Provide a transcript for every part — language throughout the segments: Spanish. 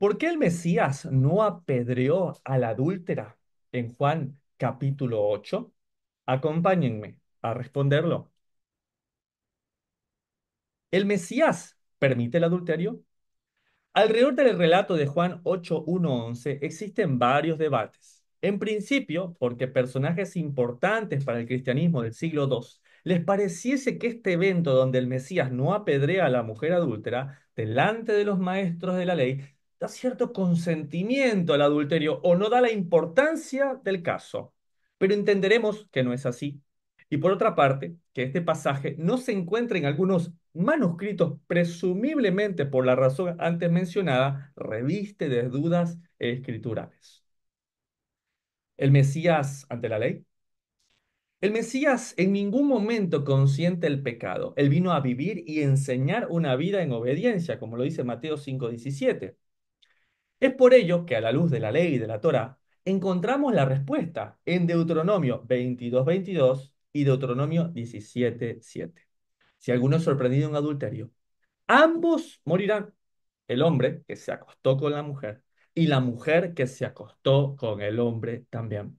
¿Por qué el Mesías no apedreó a la adúltera en Juan capítulo 8? Acompáñenme a responderlo. ¿El Mesías permite el adulterio? Alrededor del relato de Juan 8.1.11 existen varios debates. En principio, porque personajes importantes para el cristianismo del siglo II les pareciese que este evento donde el Mesías no apedrea a la mujer adúltera delante de los maestros de la ley da cierto consentimiento al adulterio o no da la importancia del caso. Pero entenderemos que no es así. Y por otra parte, que este pasaje no se encuentra en algunos manuscritos, presumiblemente por la razón antes mencionada, reviste de dudas escriturales. El Mesías ante la ley. El Mesías en ningún momento consiente el pecado. Él vino a vivir y enseñar una vida en obediencia, como lo dice Mateo 5:17. Es por ello que a la luz de la ley y de la Torá, encontramos la respuesta en Deuteronomio 22.22 y Deuteronomio 17.7. Si alguno es sorprendido en adulterio, ambos morirán. El hombre que se acostó con la mujer y la mujer que se acostó con el hombre también.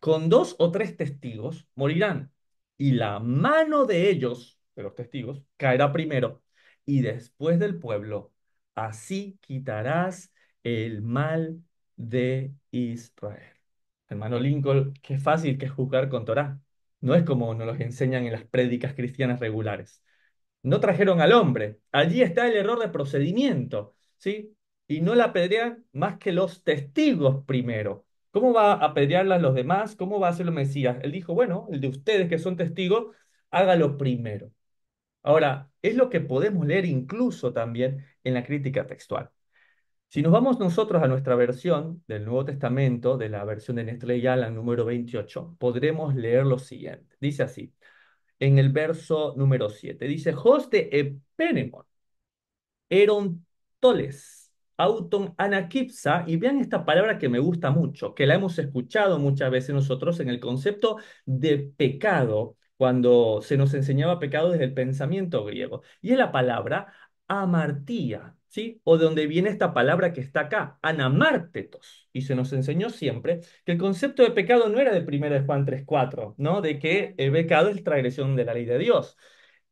Con dos o tres testigos morirán y la mano de ellos, de los testigos, caerá primero y después del pueblo. Así quitarás el mal de Israel. Hermano Lincoln, qué fácil que es juzgar con Torá. No es como nos los enseñan en las prédicas cristianas regulares. No trajeron al hombre. Allí está el error de procedimiento, ¿sí? Y no la apedrean más que los testigos primero. ¿Cómo va a apedrearla los demás? ¿Cómo va a hacerlo Mesías? Él dijo, bueno, el de ustedes que son testigos, hágalo primero. Ahora, es lo que podemos leer incluso también en la crítica textual. Si nos vamos nosotros a nuestra versión del Nuevo Testamento, de la versión de Nestlé y número 28, podremos leer lo siguiente. Dice así, en el verso número 7, dice, Hoste epenemon, eron toles, auton anakipsa, y vean esta palabra que me gusta mucho, que la hemos escuchado muchas veces nosotros en el concepto de pecado, cuando se nos enseñaba pecado desde el pensamiento griego, y es la palabra amartía ¿sí? O de donde viene esta palabra que está acá, anamártetos. Y se nos enseñó siempre que el concepto de pecado no era de 1 Juan 3.4, ¿no? De que el pecado es transgresión de la ley de Dios.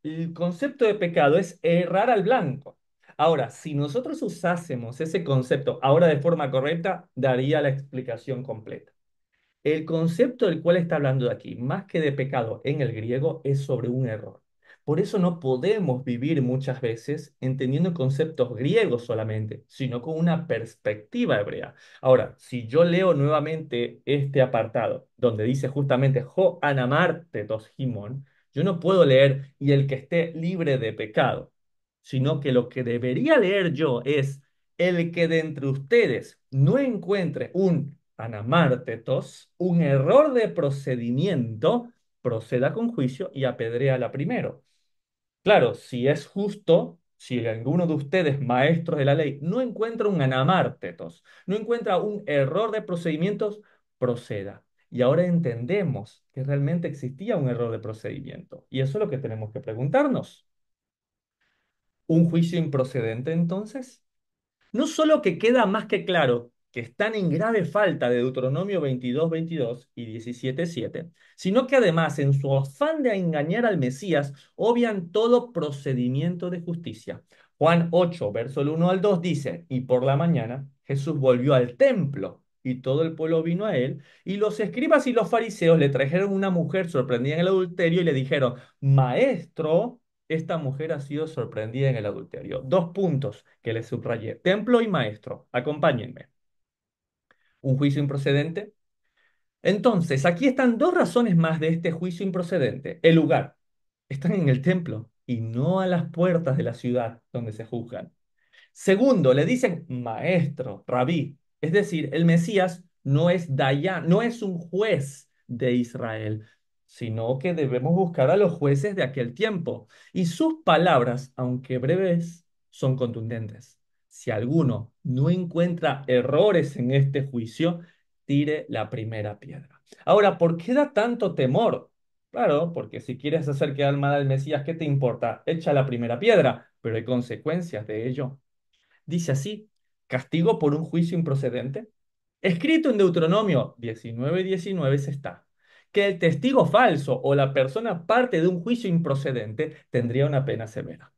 El concepto de pecado es errar al blanco. Ahora, si nosotros usásemos ese concepto ahora de forma correcta, daría la explicación completa. El concepto del cual está hablando aquí, más que de pecado en el griego, es sobre un error. Por eso no podemos vivir muchas veces entendiendo conceptos griegos solamente, sino con una perspectiva hebrea. Ahora, si yo leo nuevamente este apartado, donde dice justamente Ho himon", yo no puedo leer y el que esté libre de pecado, sino que lo que debería leer yo es el que de entre ustedes no encuentre un anamártetos, un error de procedimiento, proceda con juicio y la primero. Claro, si es justo, si alguno de ustedes, maestros de la ley, no encuentra un anamártetos, no encuentra un error de procedimientos, proceda. Y ahora entendemos que realmente existía un error de procedimiento. Y eso es lo que tenemos que preguntarnos. ¿Un juicio improcedente entonces? No solo que queda más que claro que están en grave falta de Deuteronomio 22, 22 y 17, 7, sino que además en su afán de engañar al Mesías obvian todo procedimiento de justicia. Juan 8, verso 1 al 2 dice, y por la mañana Jesús volvió al templo y todo el pueblo vino a él, y los escribas y los fariseos le trajeron una mujer sorprendida en el adulterio y le dijeron, maestro, esta mujer ha sido sorprendida en el adulterio. Dos puntos que le subrayé, templo y maestro, acompáñenme un juicio improcedente? Entonces, aquí están dos razones más de este juicio improcedente. El lugar. Están en el templo y no a las puertas de la ciudad donde se juzgan. Segundo, le dicen maestro, rabí. Es decir, el Mesías no es Dayan, no es un juez de Israel, sino que debemos buscar a los jueces de aquel tiempo. Y sus palabras, aunque breves, son contundentes. Si alguno no encuentra errores en este juicio, tire la primera piedra. Ahora, ¿por qué da tanto temor? Claro, porque si quieres hacer que alma al Mesías, ¿qué te importa? Echa la primera piedra, pero hay consecuencias de ello. Dice así, castigo por un juicio improcedente. Escrito en Deuteronomio 19 y 19 se está que el testigo falso o la persona parte de un juicio improcedente tendría una pena severa.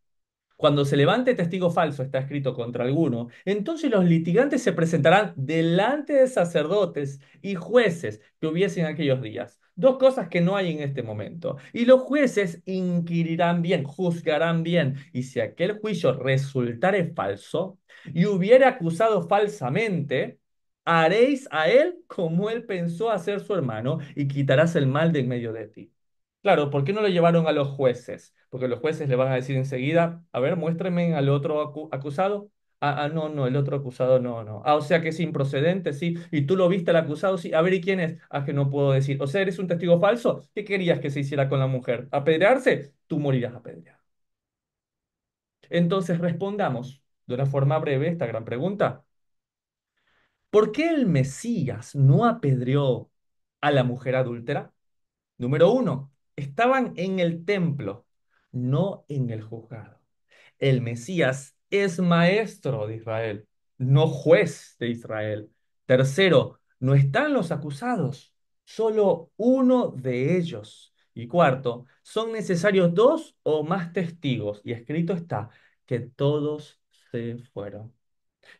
Cuando se levante testigo falso, está escrito contra alguno, entonces los litigantes se presentarán delante de sacerdotes y jueces que hubiesen aquellos días. Dos cosas que no hay en este momento. Y los jueces inquirirán bien, juzgarán bien. Y si aquel juicio resultare falso y hubiere acusado falsamente, haréis a él como él pensó hacer su hermano y quitarás el mal de en medio de ti. Claro, ¿por qué no lo llevaron a los jueces? porque los jueces le van a decir enseguida, a ver, muéstrenme al otro acusado. Ah, ah, no, no, el otro acusado no, no. Ah, o sea que es improcedente, sí. Y tú lo viste al acusado, sí. A ver, ¿y quién es? Ah, que no puedo decir. O sea, eres un testigo falso. ¿Qué querías que se hiciera con la mujer? ¿Apedrearse? Tú morirás apedreado. Entonces, respondamos de una forma breve esta gran pregunta. ¿Por qué el Mesías no apedreó a la mujer adúltera? Número uno, estaban en el templo no en el juzgado. El Mesías es maestro de Israel, no juez de Israel. Tercero, no están los acusados, solo uno de ellos. Y cuarto, son necesarios dos o más testigos. Y escrito está que todos se fueron.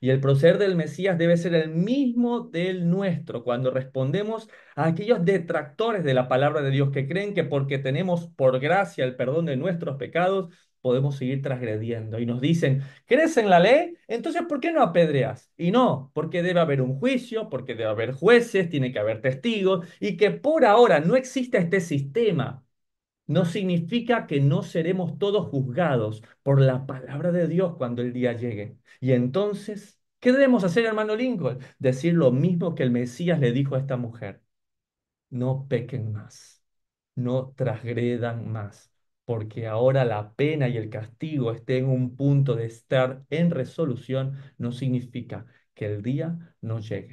Y el proceder del Mesías debe ser el mismo del nuestro cuando respondemos a aquellos detractores de la palabra de Dios que creen que porque tenemos por gracia el perdón de nuestros pecados, podemos seguir transgrediendo. Y nos dicen, ¿crees en la ley? Entonces, ¿por qué no apedreas? Y no, porque debe haber un juicio, porque debe haber jueces, tiene que haber testigos, y que por ahora no existe este sistema no significa que no seremos todos juzgados por la palabra de Dios cuando el día llegue. Y entonces, ¿qué debemos hacer, hermano Lincoln? Decir lo mismo que el Mesías le dijo a esta mujer. No pequen más, no transgredan más, porque ahora la pena y el castigo estén en un punto de estar en resolución, no significa que el día no llegue.